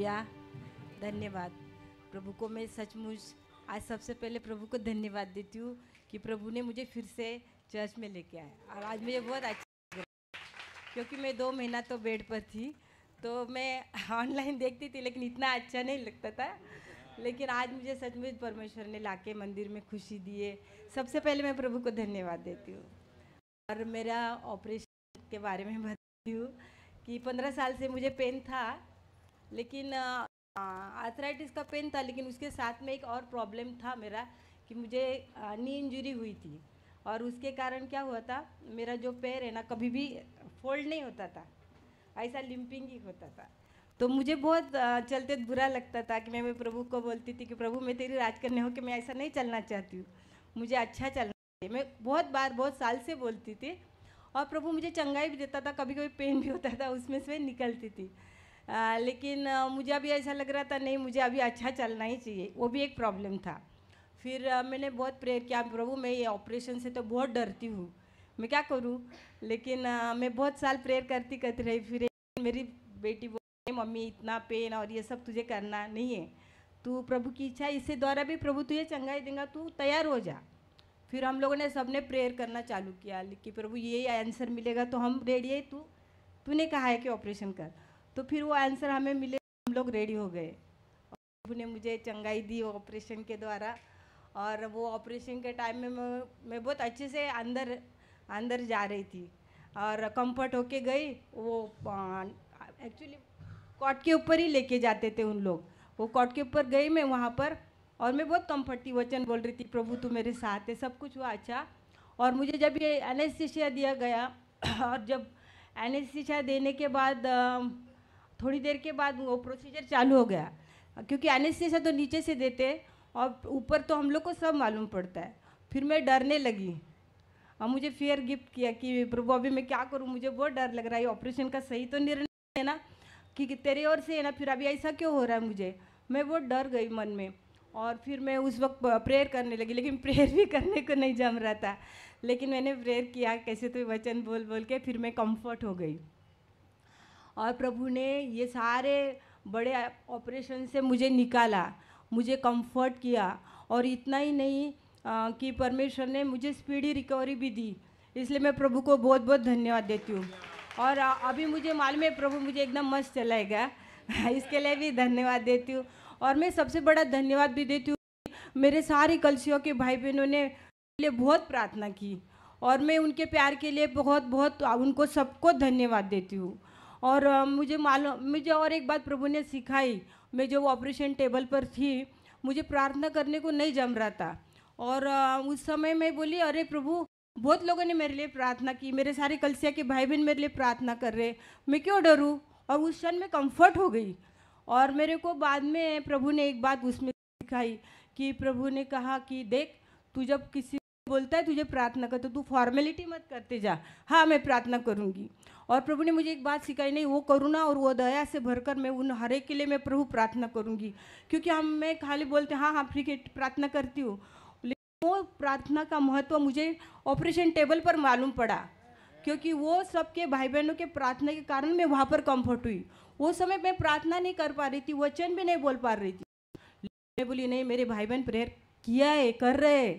hallelujah धन्यवाद प्रभु को मैं सचमुच आज सबसे पहले प्रभु को धन्यवाद देती हूँ कि प्रभु ने मुझे फिर से चर्च में लेके आया और आज मुझे बहुत अच्छा लग रहा क्योंकि मैं दो महीना तो बेड पर थी तो मैं ऑनलाइन देखती थी लेकिन इतना अच्छा नहीं लगता था लेकिन आज मुझे सचमुच परमेश्वर ने लाके मंदिर में खुशी दिए सबसे पहले मैं प्रभु को धन्यवाद देती हूँ और मेरा ऑपरेशन के बारे में बताती हूँ कि पंद्रह साल से मुझे पेन था लेकिन आर्थराइटिस का पेन था लेकिन उसके साथ में एक और प्रॉब्लम था मेरा कि मुझे नी इंजरी हुई थी और उसके कारण क्या हुआ था मेरा जो पैर है ना कभी भी फोल्ड नहीं होता था ऐसा लिम्पिंग ही होता था तो मुझे बहुत चलते बुरा लगता था कि मैं, मैं प्रभु को बोलती थी कि प्रभु मैं तेरी राज करने हो कि मैं ऐसा नहीं चलना चाहती हूँ मुझे अच्छा चलना चाहिए मैं बहुत बार बहुत साल से बोलती थी और प्रभु मुझे चंगाई भी देता था कभी कभी पेन भी होता था उसमें से निकलती थी आ, लेकिन आ, मुझे अभी ऐसा लग रहा था नहीं मुझे अभी अच्छा चलना ही चाहिए वो भी एक प्रॉब्लम था फिर आ, मैंने बहुत प्रेयर किया प्रभु मैं ये ऑपरेशन से तो बहुत डरती हूँ मैं क्या करूँ लेकिन आ, मैं बहुत साल प्रेयर करती करती रही फिर मेरी बेटी बोली मम्मी इतना पेन और ये सब तुझे करना नहीं है तू प्रभु की इच्छा इससे द्वारा भी प्रभु तुझे चंगाई देगा तू तैयार हो जा फिर हम लोगों ने सबने प्रेयर करना चालू किया कि प्रभु ये आंसर मिलेगा तो हम रेडी है तू तूने कहा है कि ऑपरेशन कर तो फिर वो आंसर हमें मिले हम लोग रेडी हो गए ने मुझे चंगाई दी ऑपरेशन के द्वारा और वो ऑपरेशन के टाइम में मैं बहुत अच्छे से अंदर अंदर जा रही थी और कंफर्ट होके गई वो एक्चुअली कॉट के ऊपर ही लेके जाते थे उन लोग वो कॉट के ऊपर गई मैं वहाँ पर और मैं बहुत कम्फर्ट थी वचन बोल रही थी प्रभु तू मेरे साथ है सब कुछ हुआ अच्छा और मुझे जब ये एनेस्थिशिया दिया गया और जब एनेस्थिशिया देने के बाद थोड़ी देर के बाद वो प्रोसीजर चालू हो गया क्योंकि एनेस्थीसिया तो नीचे से देते और ऊपर तो हम लोग को सब मालूम पड़ता है फिर मैं डरने लगी और मुझे फियर गिफ्ट किया कि प्रभु अभी मैं क्या करूँ मुझे बहुत डर लग रहा है ऑपरेशन का सही तो निर्णय है ना कि तेरे ओर से है ना फिर अभी ऐसा क्यों हो रहा है मुझे मैं बहुत डर गई मन में और फिर मैं उस वक्त प्रेयर करने लगी लेकिन प्रेयर भी करने को नहीं जम रहा था लेकिन मैंने प्रेयर किया कैसे तो वचन बोल बोल के फिर मैं कंफर्ट हो गई और प्रभु ने ये सारे बड़े ऑपरेशन से मुझे निकाला मुझे कंफर्ट किया और इतना ही नहीं आ, कि परमेश्वर ने मुझे स्पीडी रिकवरी भी दी इसलिए मैं प्रभु को बहुत बहुत धन्यवाद देती हूँ और अभी मुझे मालूम है प्रभु मुझे एकदम मस्त चलाएगा इसके लिए भी धन्यवाद देती हूँ और मैं सबसे बड़ा धन्यवाद भी देती हूँ मेरे सारे कलशियों के भाई बहनों ने लिए बहुत प्रार्थना की और मैं उनके प्यार के लिए बहुत बहुत उनको सबको धन्यवाद देती हूँ और मुझे मालूम मुझे और एक बात प्रभु ने सिखाई मैं जब ऑपरेशन टेबल पर थी मुझे प्रार्थना करने को नहीं जम रहा था और उस समय मैं बोली अरे प्रभु बहुत लोगों ने मेरे लिए प्रार्थना की मेरे सारे कलसिया के भाई बहन मेरे लिए प्रार्थना कर रहे मैं क्यों डरूँ और उस क्षण में कम्फर्ट हो गई और मेरे को बाद में प्रभु ने एक बात उसमें सिखाई कि प्रभु ने कहा कि देख तू जब किसी बोलता है तुझे प्रार्थना कर तो तू फॉर्मेलिटी मत करते जा हाँ मैं प्रार्थना करूँगी और प्रभु ने मुझे एक बात सिखाई नहीं वो करुणा और वो दया से भरकर मैं उन हरे के लिए मैं प्रभु प्रार्थना करूँगी क्योंकि हम मैं खाली बोलते हाँ हाँ फ्री प्रार्थना करती हूँ लेकिन वो प्रार्थना का महत्व मुझे ऑपरेशन टेबल पर मालूम पड़ा क्योंकि वो सबके भाई बहनों के प्रार्थना के कारण मैं वहाँ पर कम्फर्ट हुई वो समय मैं प्रार्थना नहीं कर पा रही थी वचन भी नहीं बोल पा रही थी मैं बोली नहीं मेरे भाई बहन प्रेयर किया है कर रहे हैं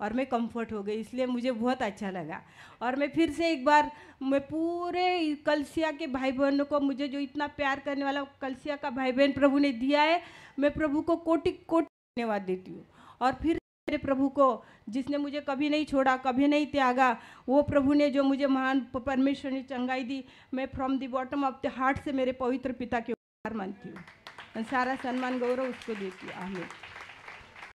और मैं कंफर्ट हो गई इसलिए मुझे बहुत अच्छा लगा और मैं फिर से एक बार मैं पूरे कलसिया के भाई बहनों को मुझे जो इतना प्यार करने वाला कलसिया का भाई बहन प्रभु ने दिया है मैं प्रभु को कोटि कोटि धन्यवाद देती हूँ और फिर मेरे प्रभु को जिसने मुझे कभी नहीं छोड़ा कभी नहीं त्यागा वो प्रभु ने जो मुझे महान परमेश्वर ने चंगाई दी मैं from the bottom of the heart से मेरे पवित्र पिता के उपहार मानती हूँ सारा सम्मान गौरव उसको देती हूँ